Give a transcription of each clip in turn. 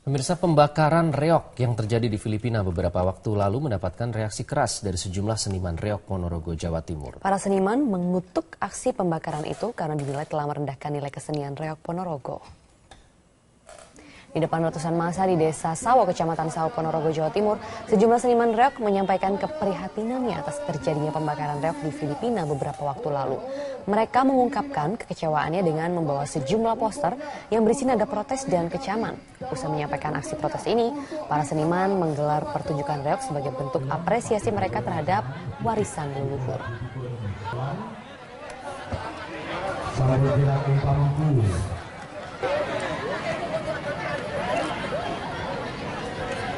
Pemirsa pembakaran reok yang terjadi di Filipina beberapa waktu lalu mendapatkan reaksi keras dari sejumlah seniman reok Ponorogo, Jawa Timur. Para seniman mengutuk aksi pembakaran itu karena dinilai telah merendahkan nilai kesenian reok Ponorogo. Di depan ratusan masa di desa Sawo, kecamatan Sawo, Ponorogo, Jawa Timur, sejumlah seniman reok menyampaikan keprihatinannya atas terjadinya pembakaran reok di Filipina beberapa waktu lalu. Mereka mengungkapkan kekecewaannya dengan membawa sejumlah poster yang berisi nada protes dan kecaman. Usai menyampaikan aksi protes ini, para seniman menggelar pertunjukan reok sebagai bentuk apresiasi mereka terhadap warisan leluhur.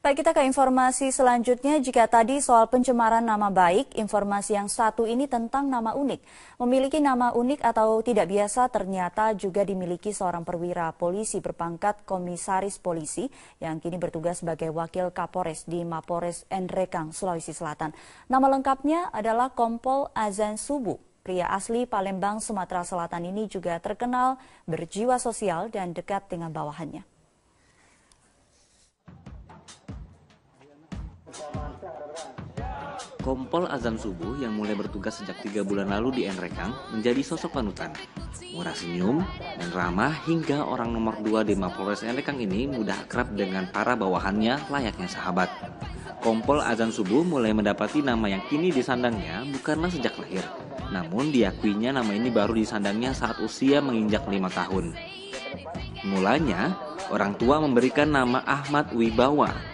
Baik, kita ke informasi selanjutnya. Jika tadi soal pencemaran nama baik, informasi yang satu ini tentang nama unik. Memiliki nama unik atau tidak biasa ternyata juga dimiliki seorang perwira polisi berpangkat komisaris polisi yang kini bertugas sebagai wakil Kapolres di Mapores Endrekang, Sulawesi Selatan. Nama lengkapnya adalah Kompol Azan Subuh. Pria asli Palembang, Sumatera Selatan ini juga terkenal berjiwa sosial dan dekat dengan bawahannya. Kompol Azan Subuh yang mulai bertugas sejak tiga bulan lalu di Enrekang menjadi sosok panutan. Murah senyum dan ramah hingga orang nomor dua di Mapolres Enrekang ini mudah akrab dengan para bawahannya layaknya sahabat. Kompol Azan Subuh mulai mendapati nama yang kini disandangnya bukanlah sejak lahir. Namun diakuinya nama ini baru disandangnya saat usia menginjak lima tahun. Mulanya, orang tua memberikan nama Ahmad Wibawa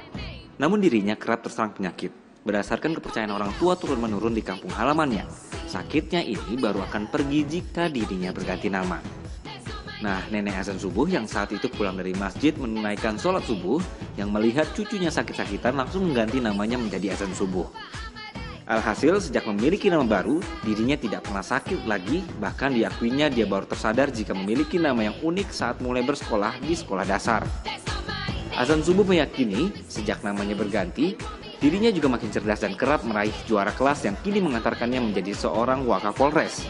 namun dirinya kerap terserang penyakit. Berdasarkan kepercayaan orang tua turun-menurun di kampung halamannya, sakitnya ini baru akan pergi jika dirinya berganti nama. Nah, nenek azan subuh yang saat itu pulang dari masjid menunaikan sholat subuh yang melihat cucunya sakit-sakitan langsung mengganti namanya menjadi azan subuh. Alhasil, sejak memiliki nama baru, dirinya tidak pernah sakit lagi, bahkan diakuinya dia baru tersadar jika memiliki nama yang unik saat mulai bersekolah di sekolah dasar. Azan Subuh meyakini, sejak namanya berganti, dirinya juga makin cerdas dan kerap meraih juara kelas yang kini mengantarkannya menjadi seorang Wakapolres.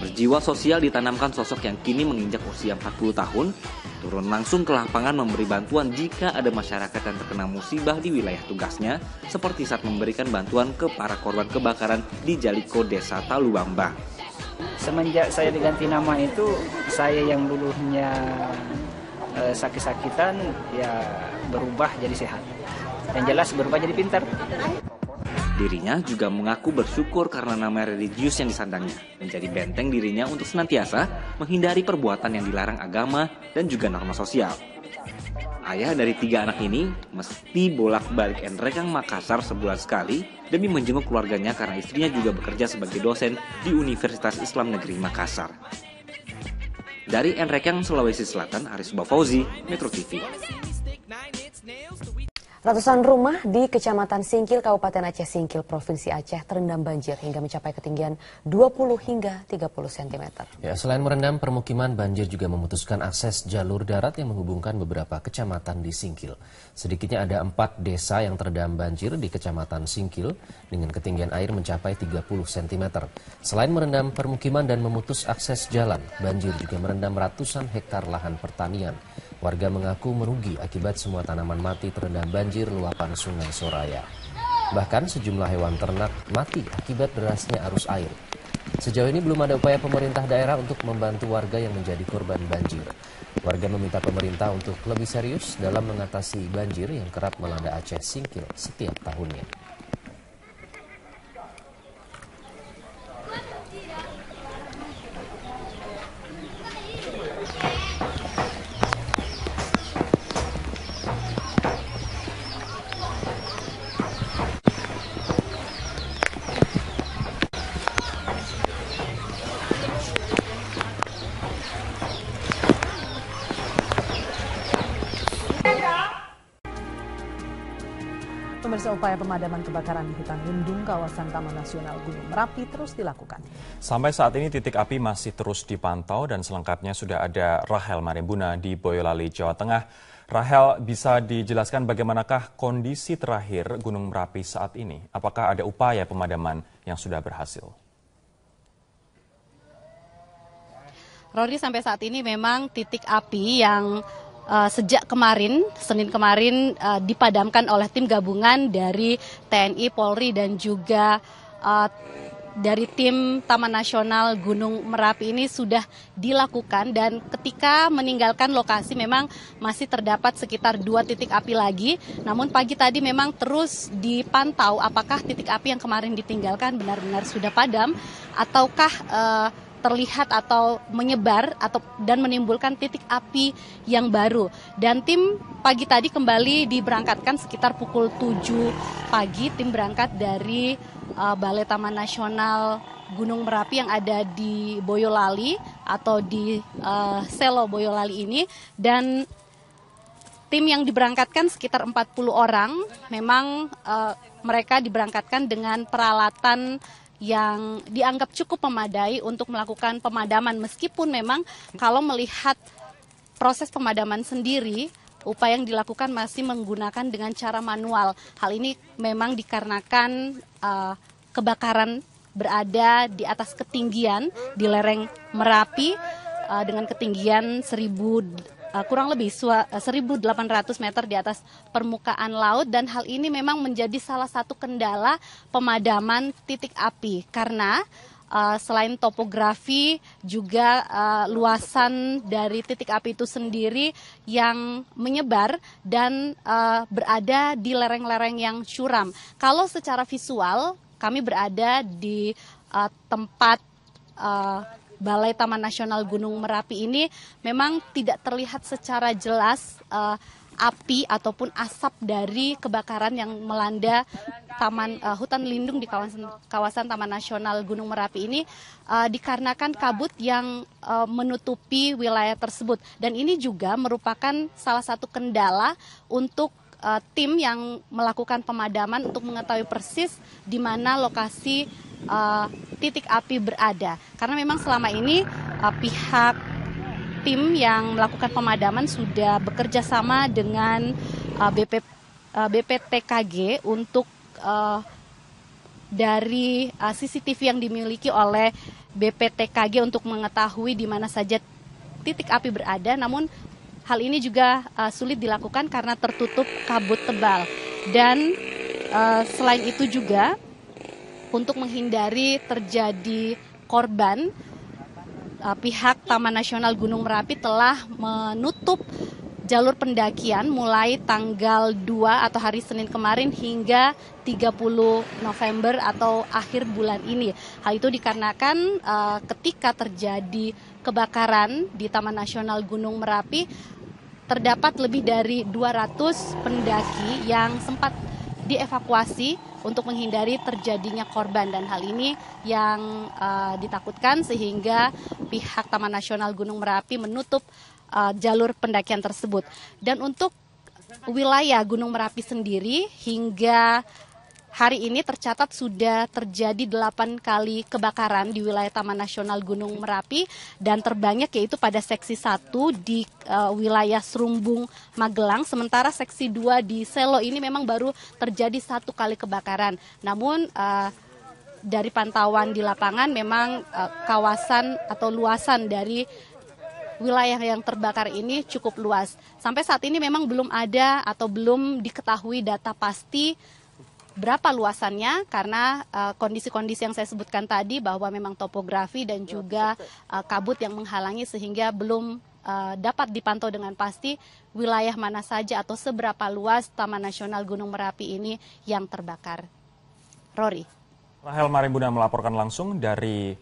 Berjiwa sosial ditanamkan sosok yang kini menginjak usia 40 tahun, turun langsung ke lapangan memberi bantuan jika ada masyarakat yang terkena musibah di wilayah tugasnya, seperti saat memberikan bantuan ke para korban kebakaran di Jaliko Desa Talubamba. Semenjak saya diganti nama itu, saya yang dulunya e, sakit-sakitan ya berubah jadi sehat. Yang jelas berubah jadi pintar. Dirinya juga mengaku bersyukur karena nama religius yang disandangnya menjadi benteng dirinya untuk senantiasa menghindari perbuatan yang dilarang agama dan juga norma sosial. Ayah dari tiga anak ini mesti bolak-balik Enrekang Makassar sebulan sekali demi menjenguk keluarganya karena istrinya juga bekerja sebagai dosen di Universitas Islam Negeri Makassar. Dari Enrekang, Sulawesi Selatan, Aris Bafauzi, Metro TV. Ratusan rumah di Kecamatan Singkil, Kabupaten Aceh Singkil, Provinsi Aceh terendam banjir hingga mencapai ketinggian 20 hingga 30 cm. Ya, selain merendam permukiman, banjir juga memutuskan akses jalur darat yang menghubungkan beberapa kecamatan di Singkil. Sedikitnya ada empat desa yang terendam banjir di Kecamatan Singkil dengan ketinggian air mencapai 30 cm. Selain merendam permukiman dan memutus akses jalan, banjir juga merendam ratusan hektar lahan pertanian. Warga mengaku merugi akibat semua tanaman mati terendam banjir luapan sungai Soraya. Bahkan sejumlah hewan ternak mati akibat derasnya arus air. Sejauh ini belum ada upaya pemerintah daerah untuk membantu warga yang menjadi korban banjir. Warga meminta pemerintah untuk lebih serius dalam mengatasi banjir yang kerap melanda Aceh Singkil setiap tahunnya. upaya pemadaman kebakaran di hutan lindung kawasan Taman Nasional Gunung Merapi terus dilakukan. Sampai saat ini titik api masih terus dipantau dan selengkapnya sudah ada Rahel Marimbuna di Boyolali, Jawa Tengah. Rahel, bisa dijelaskan bagaimanakah kondisi terakhir Gunung Merapi saat ini? Apakah ada upaya pemadaman yang sudah berhasil? Rodi sampai saat ini memang titik api yang uh, sejak kemarin, Senin kemarin uh, dipadamkan oleh tim gabungan dari TNI, Polri dan juga uh, dari tim Taman Nasional Gunung Merapi ini sudah dilakukan dan ketika meninggalkan lokasi memang masih terdapat sekitar dua titik api lagi. Namun pagi tadi memang terus dipantau apakah titik api yang kemarin ditinggalkan benar-benar sudah padam ataukah uh, terlihat atau menyebar atau dan menimbulkan titik api yang baru. Dan tim pagi tadi kembali diberangkatkan sekitar pukul 7 pagi tim berangkat dari uh, Balai Taman Nasional Gunung Merapi yang ada di Boyolali atau di uh, Selo Boyolali ini dan tim yang diberangkatkan sekitar 40 orang memang uh, mereka diberangkatkan dengan peralatan yang dianggap cukup memadai untuk melakukan pemadaman meskipun memang kalau melihat proses pemadaman sendiri upaya yang dilakukan masih menggunakan dengan cara manual. Hal ini memang dikarenakan uh, kebakaran berada di atas ketinggian di lereng Merapi uh, dengan ketinggian 1000 Eh, kurang lebih 1.800 eh, meter di atas permukaan laut dan hal ini memang menjadi salah satu kendala pemadaman titik api karena eh, selain topografi juga luasan dari titik api itu sendiri yang menyebar dan berada di lereng-lereng yang curam. Kalau secara visual kami berada di tempat Balai Taman Nasional Gunung Merapi ini memang tidak terlihat secara jelas uh, api ataupun asap dari kebakaran yang melanda taman uh, hutan lindung di kawasan kawasan Taman Nasional Gunung Merapi ini uh, dikarenakan kabut yang uh, menutupi wilayah tersebut dan ini juga merupakan salah satu kendala untuk tim yang melakukan pemadaman untuk mengetahui persis di mana lokasi Eh, titik api berada karena memang selama ini eh, pihak tim yang melakukan pemadaman sudah bekerja sama dengan eh, BPTKG untuk dari CCTV yang dimiliki oleh BPTKG untuk mengetahui di mana saja titik api berada namun hal ini juga sulit dilakukan karena tertutup kabut tebal dan selain itu juga untuk menghindari terjadi korban uh, pihak Taman Nasional Gunung Merapi telah menutup jalur pendakian mulai tanggal 2 atau hari Senin kemarin hingga 30 November atau akhir bulan ini. Hal itu dikarenakan uh, ketika terjadi kebakaran di Taman Nasional Gunung Merapi terdapat lebih dari 200 pendaki yang sempat dievakuasi untuk menghindari terjadinya korban dan hal ini yang uh, ditakutkan sehingga pihak Taman Nasional Gunung Merapi menutup uh, jalur pendakian tersebut. Dan untuk wilayah Gunung Merapi sendiri hingga hari ini tercatat sudah terjadi 8 kali kebakaran di wilayah Taman Nasional Gunung Merapi dan terbanyak yaitu pada seksi 1 di uh, wilayah Serumbung Magelang sementara seksi 2 di Selo ini memang baru terjadi satu kali kebakaran. Namun uh, dari pantauan di lapangan memang uh, kawasan atau luasan dari wilayah yang terbakar ini cukup luas. Sampai saat ini memang belum ada atau belum diketahui data pasti berapa luasannya karena eh, kondisi-kondisi yang saya sebutkan tadi bahwa memang topografi dan juga eh, kabut yang menghalangi sehingga belum eh, dapat dipantau dengan pasti wilayah mana saja atau seberapa luas Taman Nasional Gunung Merapi ini yang terbakar. Rory. Rahel Maribuna melaporkan langsung dari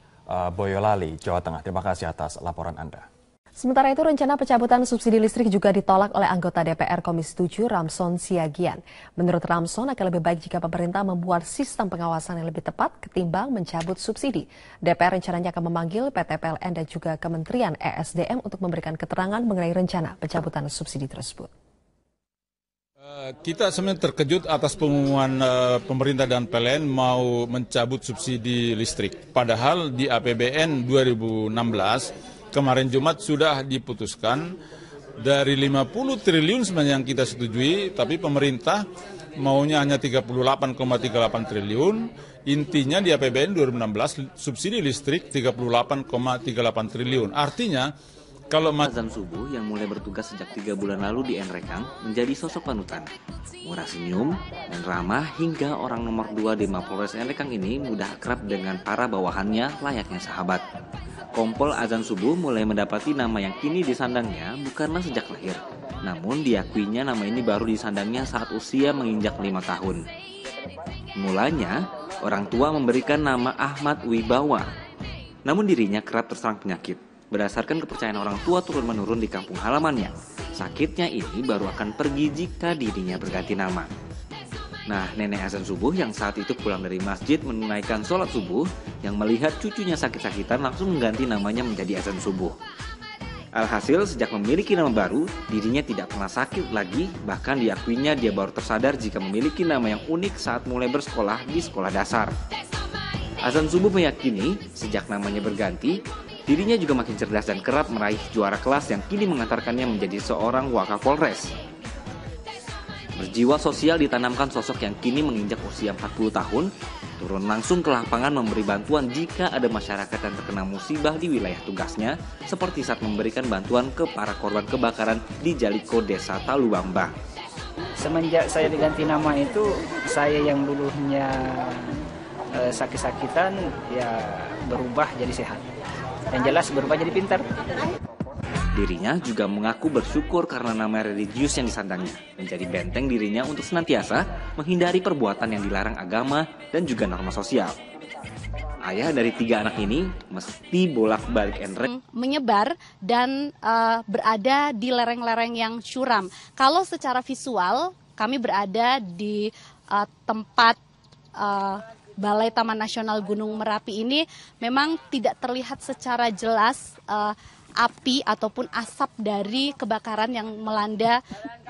Boyolali, Jawa Tengah. Terima kasih atas laporan Anda. Sementara itu rencana pencabutan subsidi listrik juga ditolak oleh anggota DPR Komisi 7 Ramson Siagian. Menurut Ramson akan lebih baik jika pemerintah membuat sistem pengawasan yang lebih tepat ketimbang mencabut subsidi. DPR rencananya akan memanggil PT PLN dan juga Kementerian ESDM untuk memberikan keterangan mengenai rencana pencabutan subsidi tersebut. Eh, kita sebenarnya terkejut atas pengumuman eh, pemerintah dan PLN mau mencabut subsidi listrik. Padahal di APBN 2016 kemarin Jumat sudah diputuskan dari 50 triliun sebenarnya yang kita setujui, tapi pemerintah maunya hanya 38,38 triliun. Intinya di APBN 2016 subsidi listrik 38,38 triliun. Artinya kalau Azam Subuh yang mulai bertugas sejak tiga bulan lalu di Enrekang menjadi sosok panutan. Murah senyum dan ramah hingga orang nomor dua di Mapolres Enrekang ini mudah akrab dengan para bawahannya layaknya sahabat. Kompol azan subuh mulai mendapati nama yang kini disandangnya bukanlah sejak lahir. Namun diakuinya nama ini baru disandangnya saat usia menginjak lima tahun. Mulanya, orang tua memberikan nama Ahmad Wibawa. Namun dirinya kerap terserang penyakit. Berdasarkan kepercayaan orang tua turun-menurun di kampung halamannya, sakitnya ini baru akan pergi jika dirinya berganti nama. Nah, nenek Hasan subuh yang saat itu pulang dari masjid menunaikan sholat subuh yang melihat cucunya sakit-sakitan langsung mengganti namanya menjadi Hasan subuh. Alhasil, sejak memiliki nama baru, dirinya tidak pernah sakit lagi, bahkan diakuinya dia baru tersadar jika memiliki nama yang unik saat mulai bersekolah di sekolah dasar. Hasan Subuh meyakini, sejak namanya berganti, dirinya juga makin cerdas dan kerap meraih juara kelas yang kini mengantarkannya menjadi seorang wakapolres. Berjiwa sosial ditanamkan sosok yang kini menginjak usia 40 tahun, turun langsung ke lapangan memberi bantuan jika ada masyarakat yang terkena musibah di wilayah tugasnya, seperti saat memberikan bantuan ke para korban kebakaran di Jaliko Desa Talubamba. Semenjak saya diganti nama itu, saya yang dulunya e, sakit-sakitan ya berubah jadi sehat. Yang jelas berubah jadi pintar. Dirinya juga mengaku bersyukur karena nama religius yang disandangnya menjadi benteng dirinya untuk senantiasa menghindari perbuatan yang dilarang agama dan juga norma sosial. Ayah dari tiga anak ini mesti bolak-balik entry hmm, menyebar dan uh, berada di lereng-lereng yang curam. Kalau secara visual kami berada di uh, tempat uh, Balai Taman Nasional Gunung Merapi ini memang tidak terlihat secara jelas uh, api ataupun asap dari kebakaran yang melanda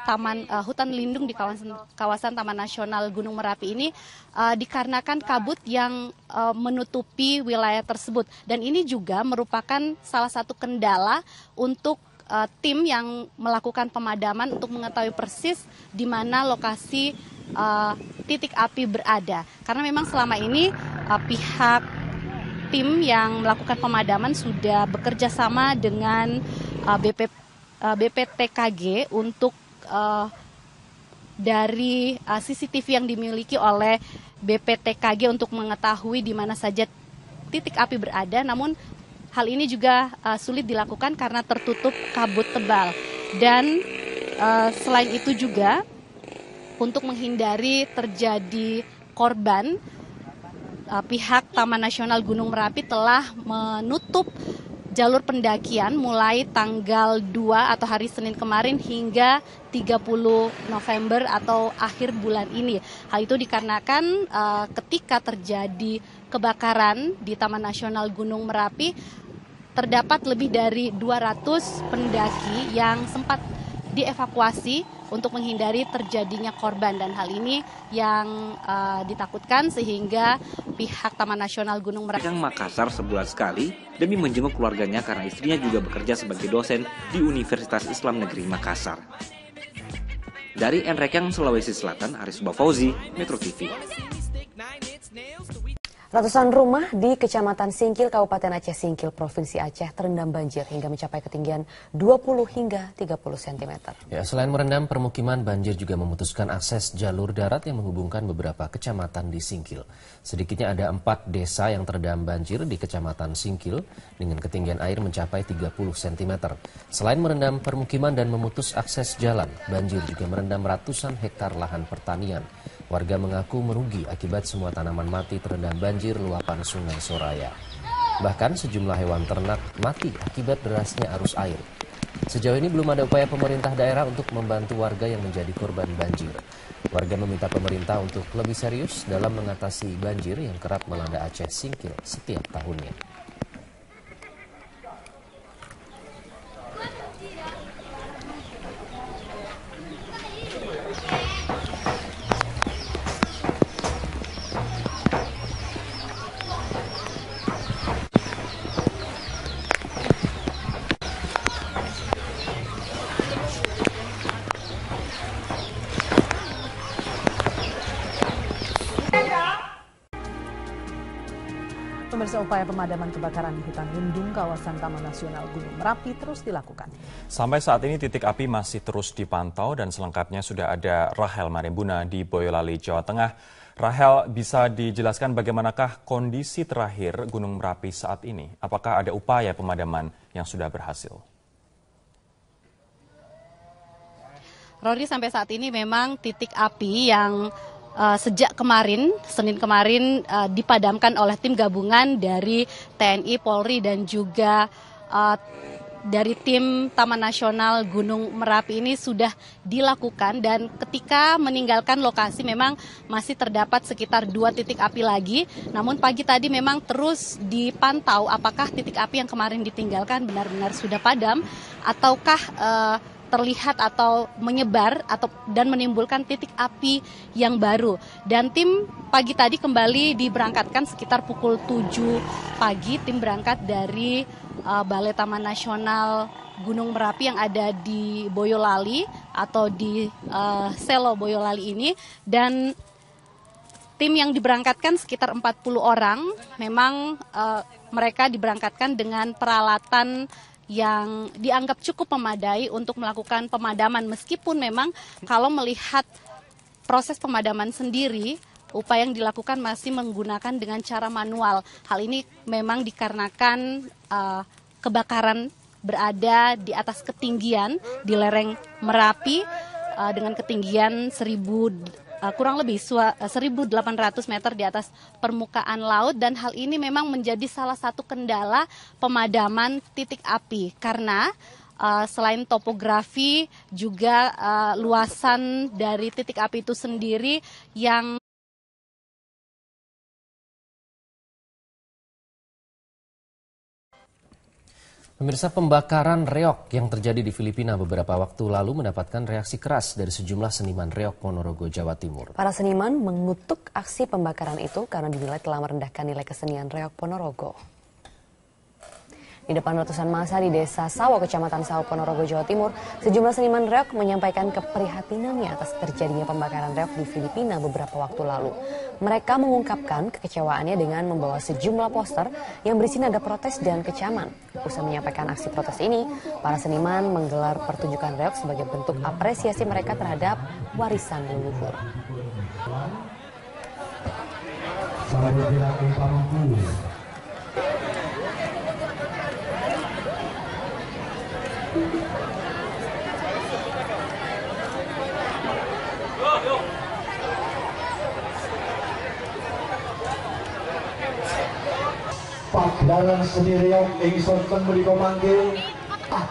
taman uh, hutan lindung di kawasan kawasan Taman Nasional Gunung Merapi ini uh, dikarenakan kabut yang uh, menutupi wilayah tersebut dan ini juga merupakan salah satu kendala untuk tim yang melakukan pemadaman untuk mengetahui persis di mana lokasi uh, titik api berada karena memang selama ini uh, pihak tim yang melakukan pemadaman sudah bekerja sama dengan uh, BP, uh, BPTKG untuk uh, dari CCTV yang dimiliki oleh BPTKG untuk mengetahui di mana saja titik api berada. Namun hal ini juga sulit dilakukan karena tertutup kabut tebal. Dan selain itu juga untuk menghindari terjadi korban uh, pihak Taman Nasional Gunung Merapi telah menutup jalur pendakian mulai tanggal 2 atau hari Senin kemarin hingga 30 November atau akhir bulan ini. Hal itu dikarenakan uh, ketika terjadi kebakaran di Taman Nasional Gunung Merapi terdapat lebih dari 200 pendaki yang sempat dievakuasi untuk menghindari terjadinya korban dan hal ini yang uh, ditakutkan sehingga pihak Taman Nasional Gunung Merapi Makassar sebulan sekali demi menjenguk keluarganya karena istrinya juga bekerja sebagai dosen di Universitas Islam Negeri Makassar. Dari Enrekang, Sulawesi Selatan, Aris Bafauzi, Metro TV. Ratusan rumah di Kecamatan Singkil, Kabupaten Aceh Singkil, Provinsi Aceh terendam banjir hingga mencapai ketinggian 20 hingga 30 cm. Ya, selain merendam permukiman, banjir juga memutuskan akses jalur darat yang menghubungkan beberapa kecamatan di Singkil. Sedikitnya ada empat desa yang terendam banjir di Kecamatan Singkil dengan ketinggian air mencapai 30 cm. Selain merendam permukiman dan memutus akses jalan, banjir juga merendam ratusan hektar lahan pertanian. Warga mengaku merugi akibat semua tanaman mati terendam banjir luapan sungai Soraya. Bahkan sejumlah hewan ternak mati akibat derasnya arus air. Sejauh ini belum ada upaya pemerintah daerah untuk membantu warga yang menjadi korban banjir. Warga meminta pemerintah untuk lebih serius dalam mengatasi banjir yang kerap melanda Aceh Singkil setiap tahunnya. upaya pemadaman kebakaran di hutan lindung kawasan Taman Nasional Gunung Merapi terus dilakukan. Sampai saat ini titik api masih terus dipantau dan selengkapnya sudah ada Rahel Marimbuna di Boyolali, Jawa Tengah. Rahel, bisa dijelaskan bagaimanakah kondisi terakhir Gunung Merapi saat ini? Apakah ada upaya pemadaman yang sudah berhasil? Rodi sampai saat ini memang titik api yang uh, sejak kemarin, Senin kemarin uh, dipadamkan oleh tim gabungan dari TNI, Polri dan juga uh, dari tim Taman Nasional Gunung Merapi ini sudah dilakukan dan ketika meninggalkan lokasi memang masih terdapat sekitar dua titik api lagi. Namun pagi tadi memang terus dipantau apakah titik api yang kemarin ditinggalkan benar-benar sudah padam ataukah uh, terlihat atau menyebar atau dan menimbulkan titik api yang baru. Dan tim pagi tadi kembali diberangkatkan sekitar pukul 7 pagi tim berangkat dari uh, Balai Taman Nasional Gunung Merapi yang ada di Boyolali atau di uh, Selo Boyolali ini dan tim yang diberangkatkan sekitar 40 orang memang uh, mereka diberangkatkan dengan peralatan yang dianggap cukup memadai untuk melakukan pemadaman meskipun memang kalau melihat proses pemadaman sendiri upaya yang dilakukan masih menggunakan dengan cara manual. Hal ini memang dikarenakan uh, kebakaran berada di atas ketinggian di lereng Merapi uh, dengan ketinggian 1000 Eh, kurang lebih 1.800 eh, meter di atas permukaan laut dan hal ini memang menjadi salah satu kendala pemadaman titik api karena eh, selain topografi juga luasan dari titik api itu sendiri yang Pemirsa pembakaran reok yang terjadi di Filipina beberapa waktu lalu mendapatkan reaksi keras dari sejumlah seniman reok Ponorogo, Jawa Timur. Para seniman mengutuk aksi pembakaran itu karena dinilai telah merendahkan nilai kesenian reok Ponorogo. Di depan ratusan masa di desa Sawo, kecamatan Sawo, Ponorogo, Jawa Timur, sejumlah seniman reok menyampaikan keprihatinannya atas terjadinya pembakaran reok di Filipina beberapa waktu lalu. Mereka mengungkapkan kekecewaannya dengan membawa sejumlah poster yang berisi nada protes dan kecaman. Usai menyampaikan aksi protes ini, para seniman menggelar pertunjukan reok sebagai bentuk apresiasi mereka terhadap warisan leluhur. dalam seni riok ingsun teng mriko manggil ah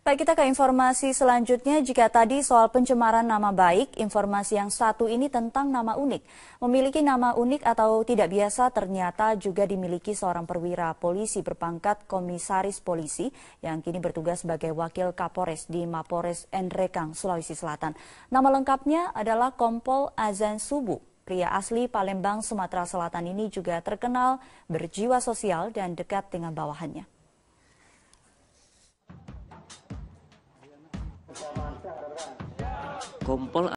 Baik kita ke informasi selanjutnya, jika tadi soal pencemaran nama baik, informasi yang satu ini tentang nama unik. Memiliki nama unik atau tidak biasa ternyata juga dimiliki seorang perwira polisi berpangkat komisaris polisi yang kini bertugas sebagai wakil Kapolres di Mapores Endrekang, Sulawesi Selatan. Nama lengkapnya adalah Kompol Azan Subuh. Pria asli Palembang, Sumatera Selatan ini juga terkenal berjiwa sosial dan dekat dengan bawahannya. Kompol